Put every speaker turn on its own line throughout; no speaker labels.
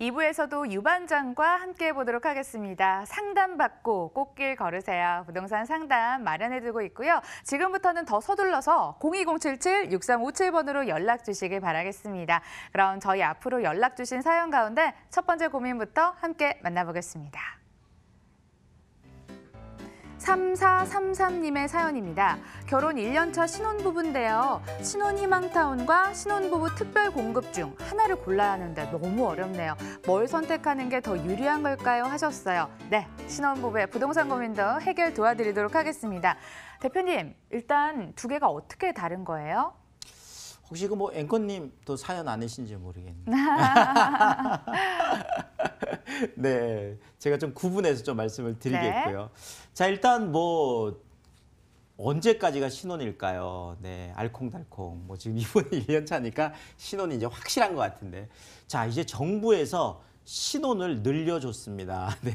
2부에서도 유반장과 함께 보도록 하겠습니다. 상담받고 꽃길 걸으세요. 부동산 상담 마련해두고 있고요. 지금부터는 더 서둘러서 02077-6357번으로 연락 주시길 바라겠습니다. 그럼 저희 앞으로 연락 주신 사연 가운데 첫 번째 고민부터 함께 만나보겠습니다. 3433님의 사연입니다. 결혼 1년차 신혼부부인데요. 신혼희망타운과 신혼부부 특별공급 중 하나를 골라야 하는데 너무 어렵네요. 뭘 선택하는 게 더 유리한 걸까요? 하셨어요. 네, 신혼부부의 부동산 고민도 해결 도와드리도록 하겠습니다. 대표님, 일단 두 개가 어떻게 다른 거예요?
혹시 그 뭐 앵커님 도 사연 아니신지 모르겠네요. 네, 제가 좀 구분해서 좀 말씀을 드리겠고요. 네. 자, 일단 뭐 언제까지가 신혼일까요? 네, 알콩달콩. 뭐 지금 이분이 1년 차니까 신혼이 이제 확실한 것 같은데. 자, 이제 정부에서 신혼을 늘려줬습니다. 네.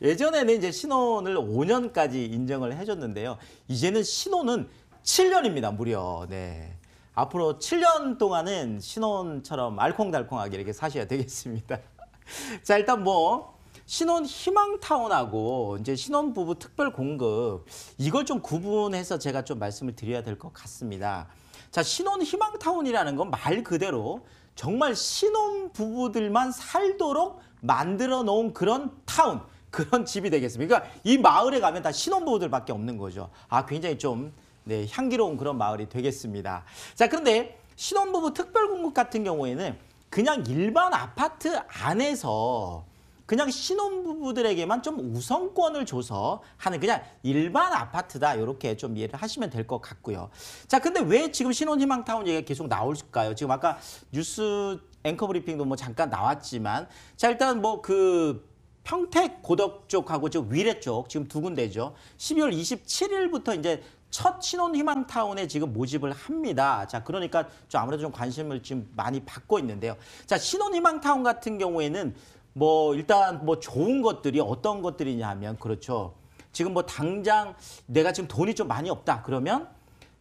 예전에는 이제 신혼을 5년까지 인정을 해줬는데요. 이제는 신혼은 7년입니다, 무려. 네. 앞으로 7년 동안은 신혼처럼 알콩달콩하게 이렇게 사셔야 되겠습니다. 자, 일단 뭐 신혼 희망타운하고 이제 신혼부부 특별 공급 이걸 좀 구분해서 제가 좀 말씀을 드려야 될 것 같습니다. 자, 신혼 희망타운이라는 건 말 그대로 정말 신혼 부부들만 살도록 만들어 놓은 그런 타운, 그런 집이 되겠습니다. 그러니까 이 마을에 가면 다 신혼 부부들밖에 없는 거죠. 아, 굉장히 좀 네, 향기로운 그런 마을이 되겠습니다. 자, 그런데 신혼부부 특별공급 같은 경우에는 그냥 일반 아파트 안에서 그냥 신혼부부들에게만 좀 우선권을 줘서 하는 그냥 일반 아파트다 이렇게 좀 이해를 하시면 될 것 같고요. 자 근데 왜 지금 신혼희망타운 얘기가 계속 나올까요? 지금 아까 뉴스 앵커 브리핑도 뭐 잠깐 나왔지만 자 일단 뭐그 평택 고덕 쪽하고 저 위례 쪽 지금 두 군데죠. 12월 27일부터 이제 첫 신혼 희망 타운에 지금 모집을 합니다. 자, 그러니까 좀 아무래도 좀 관심을 지금 많이 받고 있는데요. 자, 신혼 희망 타운 같은 경우에는 뭐 일단 뭐 좋은 것들이 어떤 것들이냐 하면 그렇죠. 지금 뭐 당장 내가 지금 돈이 좀 많이 없다 그러면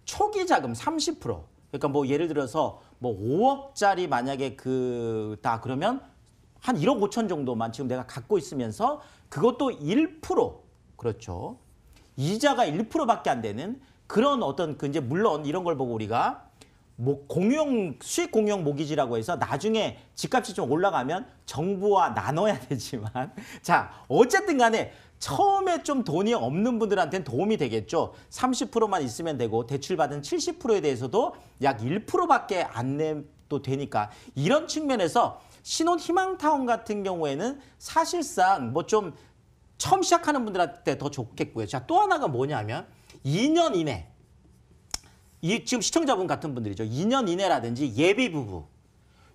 초기 자금 30% 그러니까 뭐 예를 들어서 뭐 5억짜리 만약에 그다 그러면 한 1억 5천 정도만 지금 내가 갖고 있으면서 그것도 1% 그렇죠. 이자가 1%밖에 안 되는 그런 어떤 그 이제 물론 이런 걸 보고 우리가 뭐 공용 수익 공용 모기지라고 해서 나중에 집값이 좀 올라가면 정부와 나눠야 되지만 자 어쨌든 간에 처음에 좀 돈이 없는 분들한테는 도움이 되겠죠. 30%만 있으면 되고 대출받은 70%에 대해서도 약 1%밖에 안 내도 되니까 이런 측면에서 신혼 희망타운 같은 경우에는 사실상 뭐 좀 처음 시작하는 분들한테 더 좋겠고요. 자, 또 하나가 뭐냐면 2년 이내 이 지금 시청자분 같은 분들이죠. 2년 이내라든지 예비 부부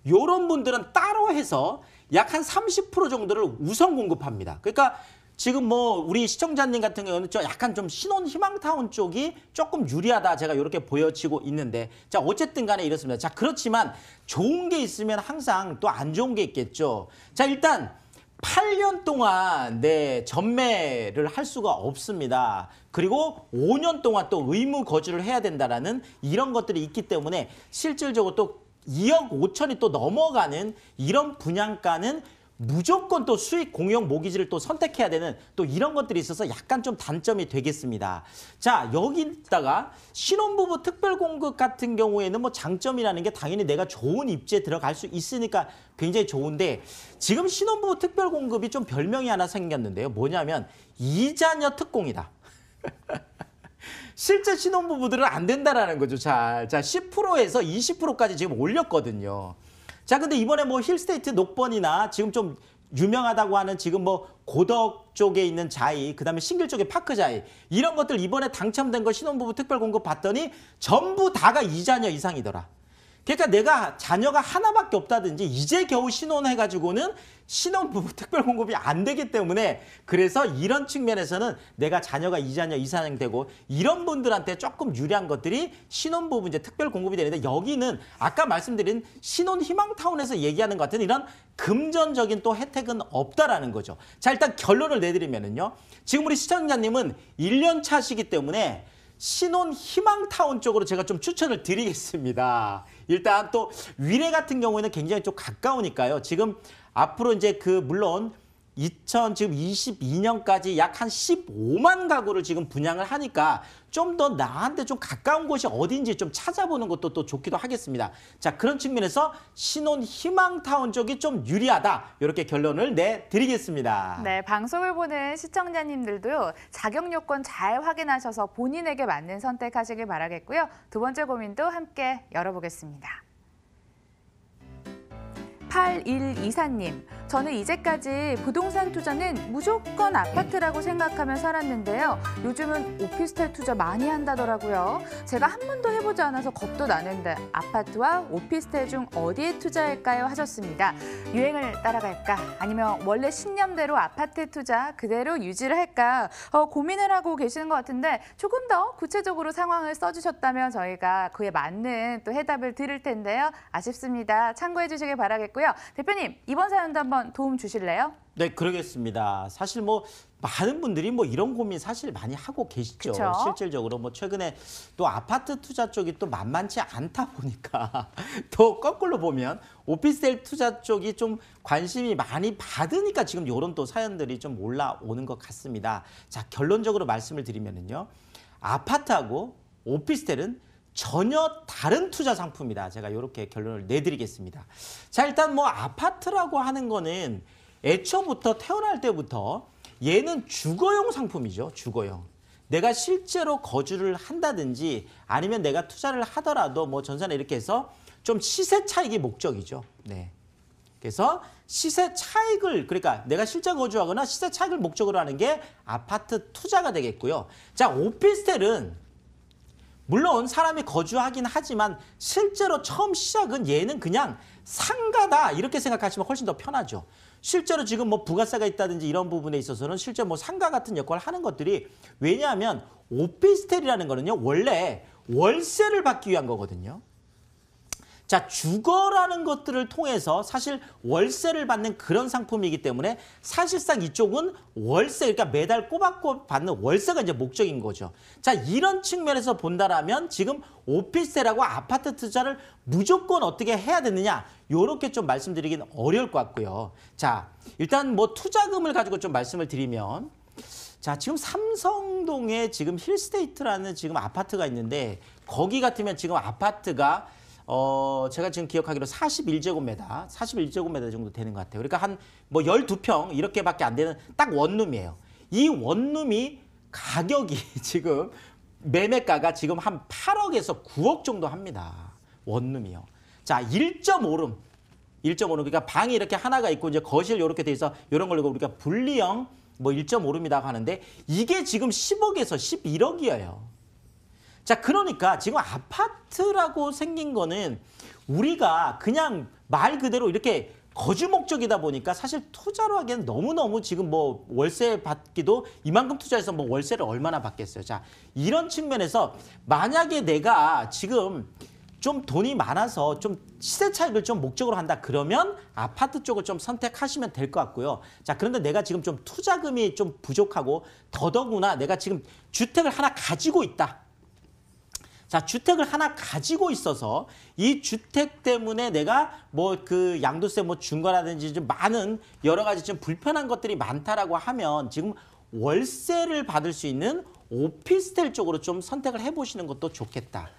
요런 분들은 따로 해서 약 한 30% 정도를 우선 공급합니다. 그러니까 지금 뭐 우리 시청자님 같은 경우는 저 약간 좀 신혼 희망타운 쪽이 조금 유리하다 제가 이렇게 보여지고 있는데 자 어쨌든 간에 이렇습니다. 자 그렇지만 좋은 게 있으면 항상 또 안 좋은 게 있겠죠. 자 일단 8년 동안 네, 전매를 할 수가 없습니다. 그리고 5년 동안 또 의무 거주를 해야 된다라는 이런 것들이 있기 때문에 실질적으로 또 2억 5천이 또 넘어가는 이런 분양가는 무조건 또 수익 공용 모기지를 또 선택해야 되는 또 이런 것들이 있어서 약간 좀 단점이 되겠습니다. 자 여기다가 신혼부부 특별공급 같은 경우에는 뭐 장점이라는 게 당연히 내가 좋은 입지에 들어갈 수 있으니까 굉장히 좋은데 지금 신혼부부 특별공급이 좀 별명이 하나 생겼는데요. 뭐냐면 이자녀 특공이다. 실제 신혼부부들은 안 된다라는 거죠. 자, 자 10%에서 20%까지 지금 올렸거든요. 자, 근데 이번에 뭐 힐스테이트 녹번이나 지금 좀 유명하다고 하는 지금 뭐 고덕 쪽에 있는 자이, 그다음에 신길 쪽에 파크 자이 이런 것들 이번에 당첨된 거 신혼부부 특별 공급 봤더니 전부 다가 이자녀 이상이더라. 그러니까 내가 자녀가 하나밖에 없다든지 이제 겨우 신혼해가지고는 신혼부부 특별공급이 안 되기 때문에 그래서 이런 측면에서는 내가 자녀가 이자녀 이사장 되고 이런 분들한테 조금 유리한 것들이 신혼부부 이제 특별공급이 되는데 여기는 아까 말씀드린 신혼희망타운에서 얘기하는 것 같은 이런 금전적인 또 혜택은 없다라는 거죠. 자 일단 결론을 내드리면은요. 지금 우리 시청자님은 일년 차시기 때문에 신혼 희망타운 쪽으로 제가 좀 추천을 드리겠습니다. 일단 또 위례 같은 경우에는 굉장히 좀 가까우니까요. 지금 앞으로 이제 그 물론 2000 지금 22년까지 약 한 15만 가구를 지금 분양을 하니까 좀 더 나한테 좀 가까운 곳이 어딘지 좀 찾아보는 것도 또 좋기도 하겠습니다. 자 그런 측면에서 신혼 희망타운 쪽이 좀 유리하다 이렇게 결론을 내드리겠습니다.
네 방송을 보는 시청자님들도요 자격 요건 잘 확인하셔서 본인에게 맞는 선택하시길 바라겠고요 두 번째 고민도 함께 열어보겠습니다. 8124님 저는 이제까지 부동산 투자는 무조건 아파트라고 생각하며 살았는데요. 요즘은 오피스텔 투자 많이 한다더라고요. 제가 한 번도 해보지 않아서 겁도 나는데 아파트와 오피스텔 중 어디에 투자할까요? 하셨습니다. 유행을 따라갈까? 아니면 원래 신념대로 아파트 투자 그대로 유지를 할까? 어, 고민을 하고 계시는 것 같은데 조금 더 구체적으로 상황을 써주셨다면 저희가 그에 맞는 또 해답을 드릴 텐데요. 아쉽습니다. 참고해 주시길 바라겠고요. 대표님, 이번 사연도 한번 한번 도움 주실래요?
네, 그러겠습니다. 사실 뭐 많은 분들이 뭐 이런 고민 사실 많이 하고 계시죠. 그쵸? 실질적으로 뭐 최근에 또 아파트 투자 쪽이 또 만만치 않다 보니까 또 거꾸로 보면 오피스텔 투자 쪽이 좀 관심이 많이 받으니까 지금 이런 또 사연들이 좀 올라오는 것 같습니다. 자, 결론적으로 말씀을 드리면은요. 아파트하고 오피스텔은 전혀 다른 투자 상품이다. 제가 이렇게 결론을 내드리겠습니다. 자 일단 뭐 아파트라고 하는 거는 애초부터 태어날 때부터 얘는 주거용 상품이죠. 주거용. 내가 실제로 거주를 한다든지 아니면 내가 투자를 하더라도 뭐 전산에 이렇게 해서 좀 시세 차익이 목적이죠. 네. 그래서 시세 차익을 그러니까 내가 실제 거주하거나 시세 차익을 목적으로 하는 게 아파트 투자가 되겠고요. 자 오피스텔은 물론 사람이 거주하긴 하지만 실제로 처음 시작은 얘는 그냥 상가다 이렇게 생각하시면 훨씬 더 편하죠. 실제로 지금 뭐 부가세가 있다든지 이런 부분에 있어서는 실제 뭐 상가 같은 역할을 하는 것들이 왜냐하면 오피스텔이라는 거는요 원래 월세를 받기 위한 거거든요. 자, 주거라는 것들을 통해서 사실 월세를 받는 그런 상품이기 때문에 사실상 이쪽은 월세, 그러니까 매달 꼬박꼬박 받는 월세가 이제 목적인 거죠. 자, 이런 측면에서 본다라면 지금 오피스텔하고 아파트 투자를 무조건 어떻게 해야 되느냐, 요렇게 좀 말씀드리긴 어려울 것 같고요. 자, 일단 뭐 투자금을 가지고 좀 말씀을 드리면 자, 지금 삼성동에 지금 힐스테이트라는 지금 아파트가 있는데 거기 같으면 지금 아파트가 어, 제가 지금 기억하기로 41제곱미터, 41제곱미터 정도 되는 것 같아요. 그러니까 한 뭐 12평 이렇게밖에 안 되는 딱 원룸이에요. 이 원룸이 가격이 지금 매매가가 지금 한 8억에서 9억 정도 합니다. 원룸이요. 자, 1.5룸. 1.5룸. 그러니까 방이 이렇게 하나가 있고 이제 거실 이렇게 돼 있어. 이런 걸 우리가 분리형 뭐 1.5룸이라고 하는데 이게 지금 10억에서 11억이에요. 자, 그러니까 지금 아파트라고 생긴 거는 우리가 그냥 말 그대로 이렇게 거주 목적이다 보니까 사실 투자로 하기엔 너무너무 지금 뭐 월세 받기도 이만큼 투자해서 뭐 월세를 얼마나 받겠어요. 자, 이런 측면에서 만약에 내가 지금 좀 돈이 많아서 좀 시세 차익을 좀 목적으로 한다 그러면 아파트 쪽을 좀 선택하시면 될 것 같고요. 자 그런데 내가 지금 좀 투자금이 좀 부족하고 더더구나 내가 지금 주택을 하나 가지고 있다. 자, 주택을 하나 가지고 있어서 이 주택 때문에 내가 뭐 그 양도세 뭐중과라든지좀 많은 여러 가지 좀 불편한 것들이 많다라고 하면 지금 월세를 받을 수 있는 오피스텔 쪽으로 좀 선택을 해보시는 것도 좋겠다.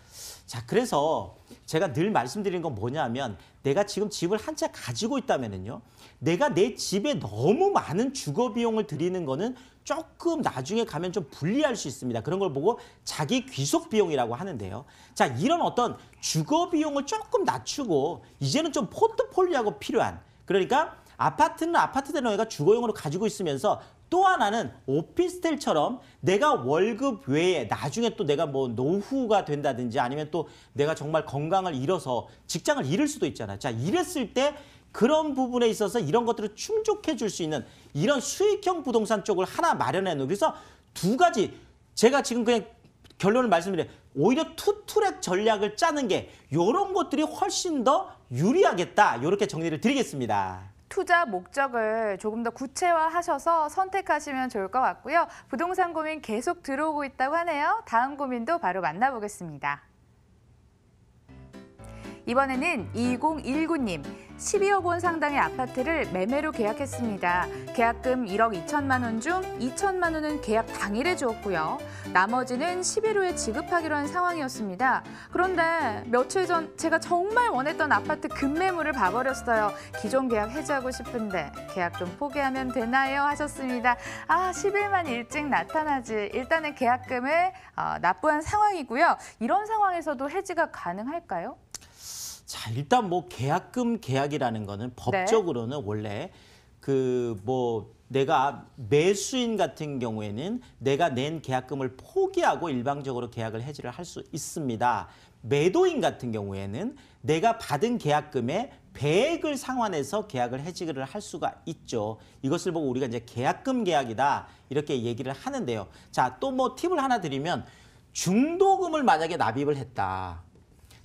자, 그래서 제가 늘 말씀드리는 건 뭐냐면 내가 지금 집을 한 채 가지고 있다면요 내가 내 집에 너무 많은 주거 비용을 드리는 거는 조금 나중에 가면 좀 불리할 수 있습니다. 그런 걸 보고 자기 귀속 비용이라고 하는데요. 자, 이런 어떤 주거 비용을 조금 낮추고 이제는 좀 포트폴리오가 필요한 그러니까 아파트는 아파트대로 내가 주거용으로 가지고 있으면서 또 하나는 오피스텔처럼 내가 월급 외에 나중에 또 내가 뭐 노후가 된다든지 아니면 또 내가 정말 건강을 잃어서 직장을 잃을 수도 있잖아. 자, 이랬을 때 그런 부분에 있어서 이런 것들을 충족해 줄 수 있는 이런 수익형 부동산 쪽을 하나 마련해 놓은 그래서 두 가지 제가 지금 그냥 결론을 말씀드려요. 오히려 투트랙 전략을 짜는 게 이런 것들이 훨씬 더 유리하겠다. 이렇게 정리를 드리겠습니다.
투자 목적을 조금 더 구체화하셔서 선택하시면 좋을 것 같고요. 부동산 고민 계속 들어오고 있다고 하네요. 다음 고민도 바로 만나보겠습니다. 이번에는 2019님. 12억 원 상당의 아파트를 매매로 계약했습니다. 계약금 1억 2천만 원 중 2천만 원은 계약 당일에 주었고요. 나머지는 1 1후에 지급하기로 한 상황이었습니다. 그런데 며칠 전 제가 정말 원했던 아파트 급매물을 봐버렸어요. 기존 계약 해지하고 싶은데 계약 좀 포기하면 되나요? 하셨습니다. 아, 10일만 일찍 나타나지. 일단은 계약금을 어, 납부한 상황이고요. 이런 상황에서도 해지가 가능할까요?
자, 일단 뭐 계약금 계약이라는 거는 네. 법적으로는 네. 원래 그 뭐 내가 매수인 같은 경우에는 내가 낸 계약금을 포기하고 일방적으로 계약을 해지를 할 수 있습니다. 매도인 같은 경우에는 내가 받은 계약금의 배액을 상환해서 계약을 해지를 할 수가 있죠. 이것을 보고 우리가 이제 계약금 계약이다 이렇게 얘기를 하는데요. 자, 또 뭐 팁을 하나 드리면 중도금을 만약에 납입을 했다.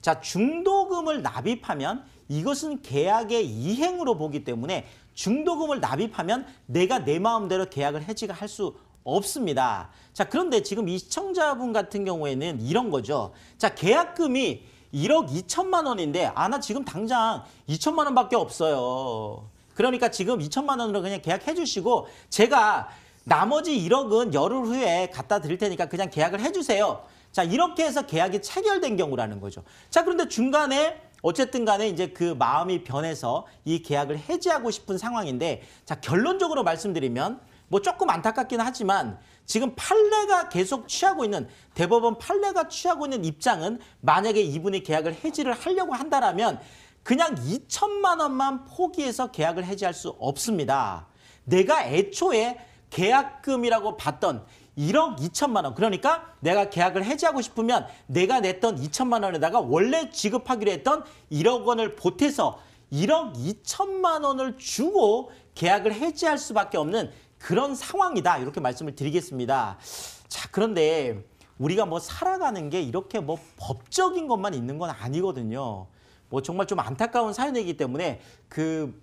자, 중도금을 납입하면 이것은 계약의 이행으로 보기 때문에 중도금을 납입하면 내가 내 마음대로 계약을 해지가 할 수 없습니다. 자, 그런데 지금 이 시청자분 같은 경우에는 이런 거죠. 자, 계약금이 1억 2천만 원인데 아나 지금 당장 2천만 원밖에 없어요. 그러니까 지금 2천만 원으로 그냥 계약해 주시고 제가 나머지 1억은 열흘 후에 갖다 드릴 테니까 그냥 계약을 해 주세요. 자, 이렇게 해서 계약이 체결된 경우라는 거죠. 자, 그런데 중간에 어쨌든 간에 이제 그 마음이 변해서 이 계약을 해지하고 싶은 상황인데 자, 결론적으로 말씀드리면 뭐 조금 안타깝긴 하지만 지금 판례가 계속 취하고 있는 대법원 판례가 취하고 있는 입장은 만약에 이분이 계약을 해지를 하려고 한다라면 그냥 2천만 원만 포기해서 계약을 해지할 수 없습니다. 내가 애초에 계약금이라고 봤던 1억2천만원 그러니까 내가 계약을 해지하고 싶으면 내가 냈던 2천만 원에다가 원래 지급하기로 했던 1억 원을 보태서 1억2천만 원을 주고 계약을 해지할 수밖에 없는 그런 상황이다. 이렇게 말씀을 드리겠습니다. 자, 그런데 우리가 뭐 살아가는 게 이렇게 뭐 법적인 것만 있는 건 아니거든요. 뭐 정말 좀 안타까운 사연이기 때문에 그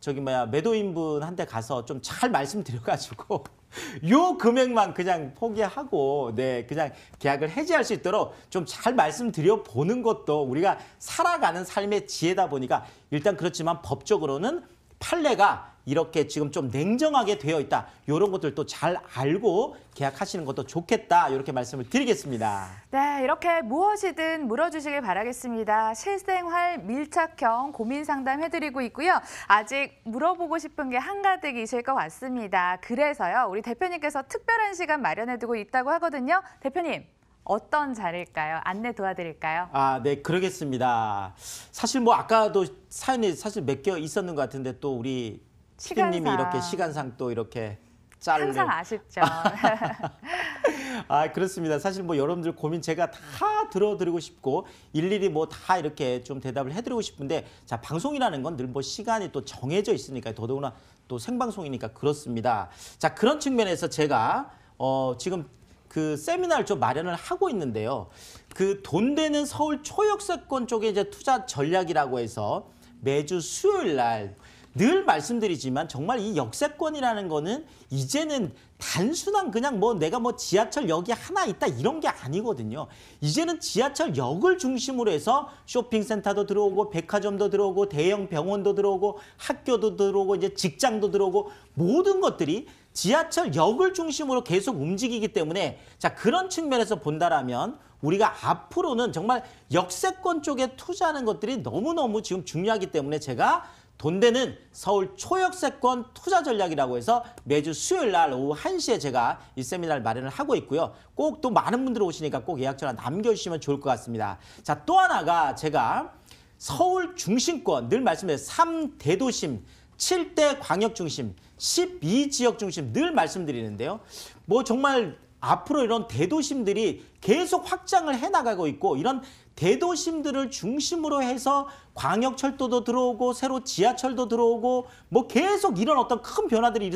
저기 뭐야 매도인분한테 가서 좀 잘 말씀드려가지고 요 금액만 그냥 포기하고 네 그냥 계약을 해지할 수 있도록 좀 잘 말씀드려 보는 것도 우리가 살아가는 삶의 지혜다 보니까 일단 그렇지만 법적으로는 판례가 이렇게 지금 좀 냉정하게 되어 있다. 이런 것들도 잘 알고 계약하시는 것도 좋겠다. 이렇게 말씀을 드리겠습니다.
네, 이렇게 무엇이든 물어주시길 바라겠습니다. 실생활 밀착형 고민 상담 해드리고 있고요. 아직 물어보고 싶은 게 한가득이실 것 같습니다. 그래서요, 우리 대표님께서 특별한 시간 마련해두고 있다고 하거든요. 대표님, 어떤 자리일까요? 안내 도와드릴까요?
아, 네, 그러겠습니다. 사실 뭐 아까도 사연이 사실 몇 개 있었는 것 같은데 또 우리 시간님이 이렇게 시간상 또 이렇게
짤로 항상 아쉽죠.
아 그렇습니다. 사실 뭐 여러분들 고민 제가 다 들어드리고 싶고 일일이 뭐 다 이렇게 좀 대답을 해드리고 싶은데 자 방송이라는 건 늘 뭐 시간이 또 정해져 있으니까 더더구나 또 생방송이니까 그렇습니다. 자 그런 측면에서 제가 어 지금 그 세미나를 좀 마련을 하고 있는데요. 그 돈 되는 서울 초역세권 쪽에 이제 투자 전략이라고 해서 매주 수요일 날 늘 말씀드리지만 정말 이 역세권이라는 거는 이제는 단순한 그냥 뭐 내가 뭐 지하철역이 하나 있다 이런 게 아니거든요. 이제는 지하철역을 중심으로 해서 쇼핑센터도 들어오고 백화점도 들어오고 대형 병원도 들어오고 학교도 들어오고 이제 직장도 들어오고 모든 것들이 지하철 역을 중심으로 계속 움직이기 때문에 자 그런 측면에서 본다라면 우리가 앞으로는 정말 역세권 쪽에 투자하는 것들이 너무너무 지금 중요하기 때문에 제가 돈 되는 서울 초역세권 투자 전략이라고 해서 매주 수요일 날 오후 1시에 제가 이 세미나를 마련을 하고 있고요. 꼭 또 많은 분들 오시니까 꼭 예약 전화 남겨주시면 좋을 것 같습니다. 자, 또 하나가 제가 서울 중심권 늘 말씀드린 삼대도심 7대 광역 중심, 12지역 중심 늘 말씀드리는데요. 뭐 정말 앞으로 이런 대도심들이 계속 확장을 해나가고 있고 이런 대도심들을 중심으로 해서 광역철도도 들어오고 새로 지하철도 들어오고 뭐 계속 이런 어떤 큰 변화들이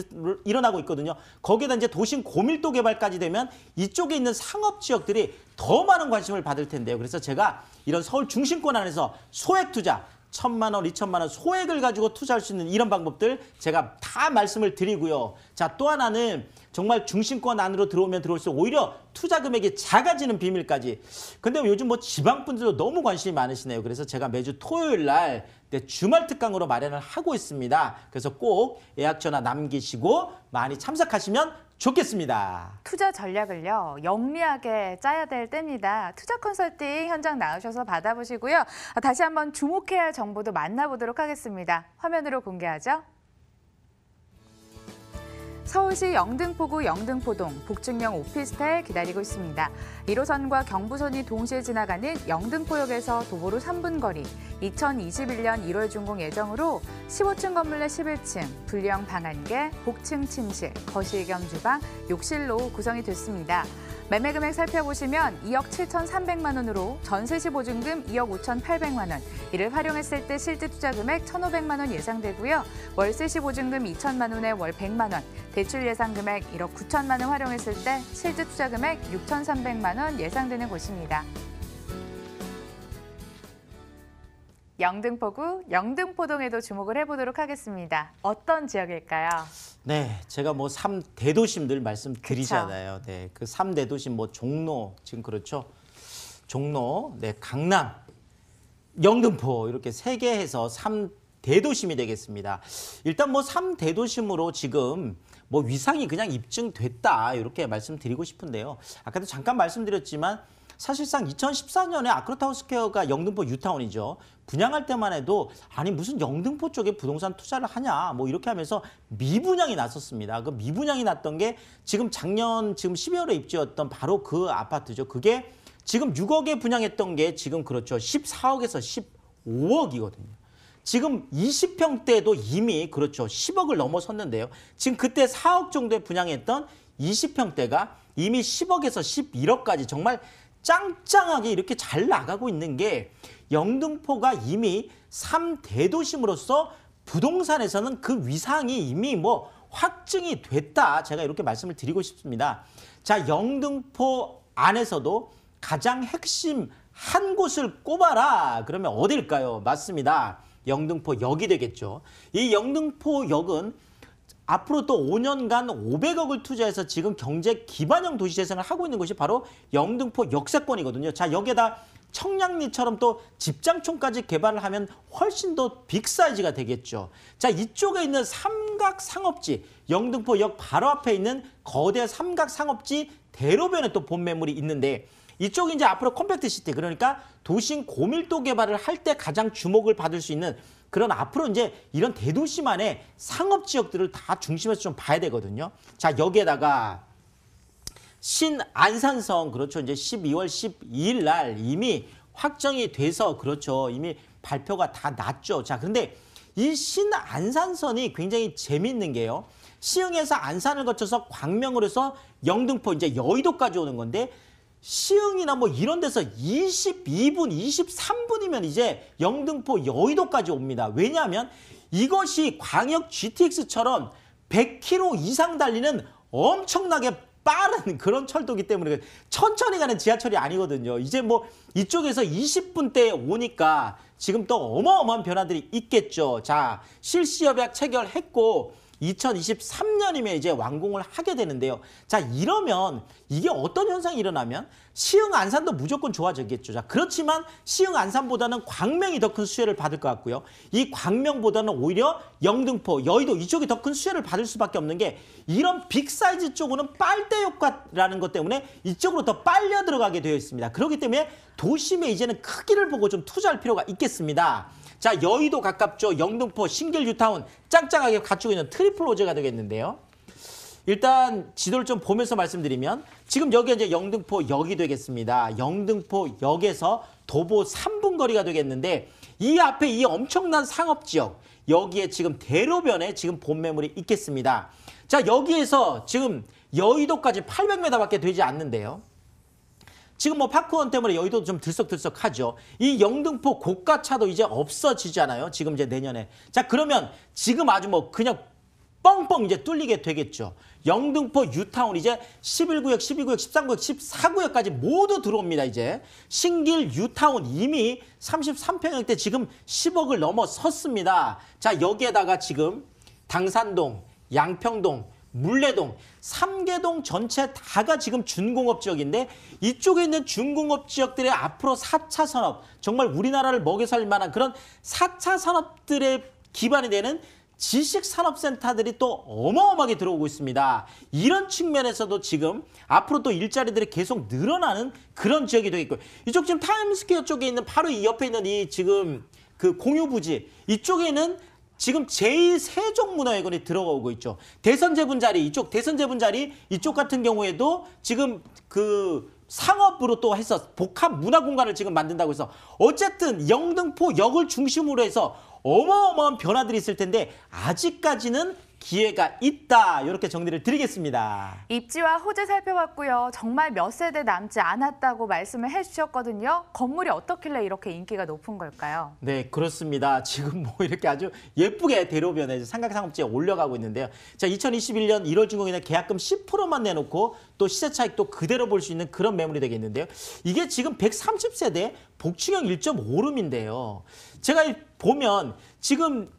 일어나고 있거든요. 거기에다 이제 도심 고밀도 개발까지 되면 이쪽에 있는 상업 지역들이 더 많은 관심을 받을 텐데요. 그래서 제가 이런 서울 중심권 안에서 소액 투자, 천만 원, 이천만 원 소액을 가지고 투자할 수 있는 이런 방법들 제가 다 말씀을 드리고요. 자, 또 하나는 정말 중심권 안으로 들어오면 들어올수록 오히려 투자 금액이 작아지는 비밀까지. 근데 요즘 뭐 지방분들도 너무 관심이 많으시네요. 그래서 제가 매주 토요일 날 네, 주말 특강으로 마련을 하고 있습니다. 그래서 꼭 예약 전화 남기시고 많이 참석하시면 좋겠습니다.
투자 전략을요 영리하게 짜야 될 때입니다. 투자 컨설팅 현장 나오셔서 받아보시고요. 다시 한번 주목해야 할 정보도 만나보도록 하겠습니다. 화면으로 공개하죠. 서울시 영등포구 영등포동 복층형 오피스텔 기다리고 있습니다. 1호선과 경부선이 동시에 지나가는 영등포역에서 도보로 3분 거리, 2021년 1월 준공 예정으로 15층 건물내 11층, 분리형 방안계 복층 침실, 거실 겸 주방, 욕실로 구성이 됐습니다. 매매 금액 살펴보시면 2억 7,300만 원으로 전세시 보증금 2억 5,800만 원, 이를 활용했을 때 실제 투자 금액 1,500만 원 예상되고요. 월세시 보증금 2천만 원에 월 100만 원, 대출 예상 금액 1억 9천만 원 활용했을 때 실제 투자 금액 6,300만 원 예상되는 곳입니다. 영등포구 영등포동에도 주목을 해보도록 하겠습니다. 어떤 지역일까요?
네, 제가 뭐 삼대도심들 말씀드리잖아요. 네, 그 삼대도심 뭐 종로 지금 그렇죠. 종로, 네, 강남, 영등포 이렇게 세 개 해서 삼대도심이 되겠습니다. 일단 뭐 삼대도심으로 지금 뭐 위상이 그냥 입증됐다 이렇게 말씀드리고 싶은데요. 아까도 잠깐 말씀드렸지만 사실상 2014년에 아크로타우스케어가 영등포 유타운이죠. 분양할 때만 해도 아니 무슨 영등포 쪽에 부동산 투자를 하냐 뭐 이렇게 하면서 미분양이 났었습니다. 그 미분양이 났던 게 지금 작년 지금 12월에 입주했던 바로 그 아파트죠. 그게 지금 6억에 분양했던 게 지금 그렇죠. 14억에서 15억이거든요. 지금 2 0평때도 이미 그렇죠. 10억을 넘어섰는데요. 지금 그때 4억 정도에 분양했던 20평대가 이미 10억에서 11억까지 정말 짱짱하게 이렇게 잘 나가고 있는 게 영등포가 이미 삼대도심으로서 부동산에서는 그 위상이 이미 뭐 확증이 됐다. 제가 이렇게 말씀을 드리고 싶습니다. 자, 영등포 안에서도 가장 핵심 한 곳을 꼽아라. 그러면 어딜까요? 맞습니다. 영등포역이 되겠죠. 이 영등포역은 앞으로 또 5년간 500억을 투자해서 지금 경제 기반형 도시 재생을 하고 있는 것이 바로 영등포 역세권이거든요. 자, 여기에다 청량리처럼 또 집장촌까지 개발을 하면 훨씬 더 빅사이즈가 되겠죠. 자, 이쪽에 있는 삼각 상업지, 영등포역 바로 앞에 있는 거대 삼각 상업지 대로변에 또 본매물이 있는데 이쪽이 이제 앞으로 컴팩트 시티 그러니까 도심 고밀도 개발을 할 때 가장 주목을 받을 수 있는 그런 앞으로 이제 이런 대도시만의 상업 지역들을 다 중심에서 좀 봐야 되거든요. 자 여기에다가 신안산성 그렇죠 이제 12월 12일 날 이미 확정이 돼서 그렇죠 이미 발표가 다 났죠. 자 근데 이 신안산선이 굉장히 재미있는 게요. 시흥에서 안산을 거쳐서 광명으로 해서 영등포 이제 여의도까지 오는 건데 시흥이나 뭐 이런 데서 22분, 23분이면 이제 영등포 여의도까지 옵니다. 왜냐하면 이것이 광역 GTX처럼 100km 이상 달리는 엄청나게 빠른 그런 철도기 때문에 천천히 가는 지하철이 아니거든요. 이제 뭐 이쪽에서 20분대에 오니까 지금 또 어마어마한 변화들이 있겠죠. 자, 실시협약 체결했고 2023년이면 이제 완공을 하게 되는데요. 자 이러면 이게 어떤 현상이 일어나면 시흥 안산도 무조건 좋아지겠죠. 자, 그렇지만 시흥 안산보다는 광명이 더 큰 수혜를 받을 것 같고요. 이 광명보다는 오히려 영등포, 여의도 이쪽이 더 큰 수혜를 받을 수밖에 없는 게 이런 빅사이즈 쪽으로는 빨대 효과라는 것 때문에 이쪽으로 더 빨려 들어가게 되어 있습니다. 그렇기 때문에 도심에 이제는 크기를 보고 좀 투자할 필요가 있겠습니다. 자, 여의도 가깝죠. 영등포, 신길뉴타운 짱짱하게 갖추고 있는 트리플 호재가 되겠는데요. 일단 지도를 좀 보면서 말씀드리면 지금 여기 이제 영등포 역이 되겠습니다. 영등포 역에서 도보 3분 거리가 되겠는데 이 앞에 이 엄청난 상업 지역 여기에 지금 대로변에 지금 본 매물이 있겠습니다. 자 여기에서 지금 여의도까지 800m밖에 되지 않는데요. 지금 뭐 파크원 때문에 여의도도 좀 들썩들썩하죠. 이 영등포 고가차도 이제 없어지잖아요. 지금 이제 내년에. 자 그러면 지금 아주 뭐 그냥 뻥뻥 이제 뚫리게 되겠죠. 영등포 유타운 이제 11구역, 12구역, 13구역, 14구역까지 모두 들어옵니다. 이제 신길 유타운 이미 33평형대 지금 10억을 넘어섰습니다. 자 여기에다가 지금 당산동, 양평동, 물레동, 삼계동 전체 다가 지금 준공업 지역인데 이쪽에 있는 준공업 지역들의 앞으로 4차 산업, 정말 우리나라를 먹여 살 만한 그런 4차 산업들의 기반이 되는 지식산업센터들이 또 어마어마하게 들어오고 있습니다. 이런 측면에서도 지금 앞으로 또 일자리들이 계속 늘어나는 그런 지역이 되겠고 이쪽 지금 타임스퀘어 쪽에 있는 바로 이 옆에 있는 이 지금 그 공유부지 이쪽에는 지금 제2세종문화회관이 들어오고 있죠. 대선제분자리 이쪽 대선제분자리 이쪽 같은 경우에도 지금 그 상업으로 또 해서 복합 문화 공간을 지금 만든다고 해서 어쨌든 영등포역을 중심으로 해서 어마어마한 변화들이 있을 텐데 아직까지는 기회가 있다 이렇게 정리를 드리겠습니다.
입지와 호재 살펴봤고요. 정말 몇 세대 남지 않았다고 말씀을 해주셨거든요. 건물이 어떻길래 이렇게 인기가 높은 걸까요?
네 그렇습니다. 지금 뭐 이렇게 아주 예쁘게 대로변에 삼각상업지에 올려가고 있는데요. 자 2021년 1월 중공에는 계약금 10%만 내놓고 또 시세 차익도 그대로 볼 수 있는 그런 매물이 되겠는데요. 이게 지금 130세대 복층형 1.5룸인데요. 제가 보면 지금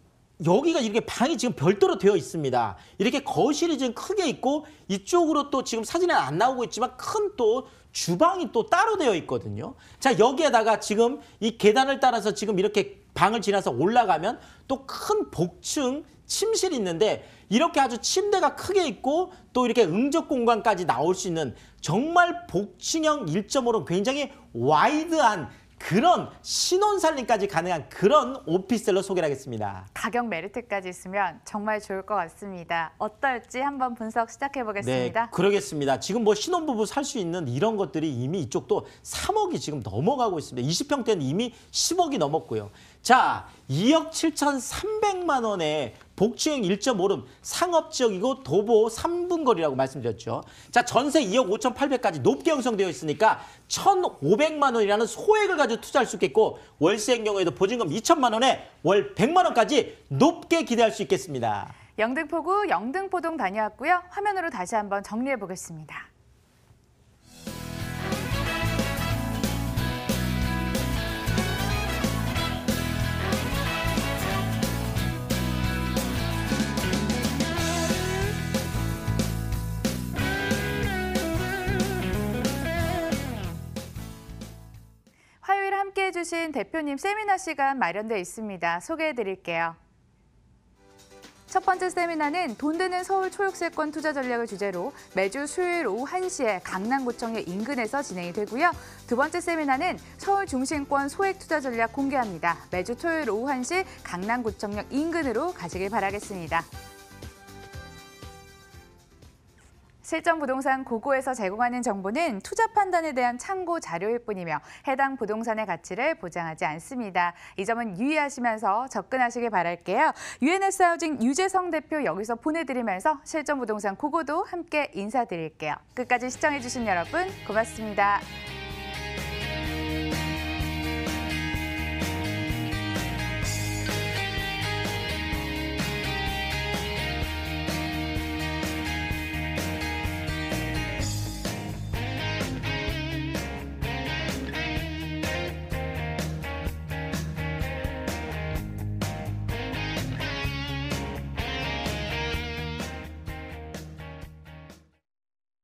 여기가 이렇게 방이 지금 별도로 되어 있습니다. 이렇게 거실이 지금 크게 있고 이쪽으로 또 지금 사진에 안 나오고 있지만 큰 또 주방이 또 따로 되어 있거든요. 자 여기에다가 지금 이 계단을 따라서 지금 이렇게 방을 지나서 올라가면 또 큰 복층 침실이 있는데 이렇게 아주 침대가 크게 있고 또 이렇게 응접 공간까지 나올 수 있는 정말 복층형 1.5로 굉장히 와이드한 그런 신혼살림까지 가능한 그런 오피스텔로 소개를 하겠습니다.
가격 메리트까지 있으면 정말 좋을 것 같습니다. 어떨지 한번 분석 시작해 보겠습니다. 네,
그러겠습니다. 지금 뭐 신혼부부 살 수 있는 이런 것들이 이미 이쪽도 3억이 지금 넘어가고 있습니다. 20평대는 이미 10억이 넘었고요. 자, 2억 7,300만 원에 복지행 1.5름 상업지역이고 도보 3분 거리라고 말씀드렸죠. 자 전세 2억 5,800까지 높게 형성되어 있으니까 1,500만 원이라는 소액을 가지고 투자할 수 있겠고 월세인 경우에도 보증금 2천만 원에 월 100만 원까지 높게 기대할
수 있겠습니다. 영등포구 영등포동 다녀왔고요. 화면으로 다시 한번 정리해 보겠습니다. 주신 대표님 세미나 시간 마련돼 있습니다. 소개해 드릴게요. 첫 번째 세미나는 돈 되는 서울 초육세권 투자 전략을 주제로 매주 수요일 오후 1시에 강남구청의 인근에서 진행이 되고요. 두 번째 세미나는 서울 중심권 소액 투자 전략 공개합니다. 매주 토요일 오후 1시 강남구청역 인근으로 가시길 바라겠습니다. 실전 부동산 고고에서 제공하는 정보는 투자 판단에 대한 참고 자료일 뿐이며 해당 부동산의 가치를 보장하지 않습니다. 이 점은 유의하시면서 접근하시길 바랄게요. UNS 하우징 유재성 대표 여기서 보내드리면서 실전 부동산 고고도 함께 인사드릴게요. 끝까지 시청해주신 여러분 고맙습니다.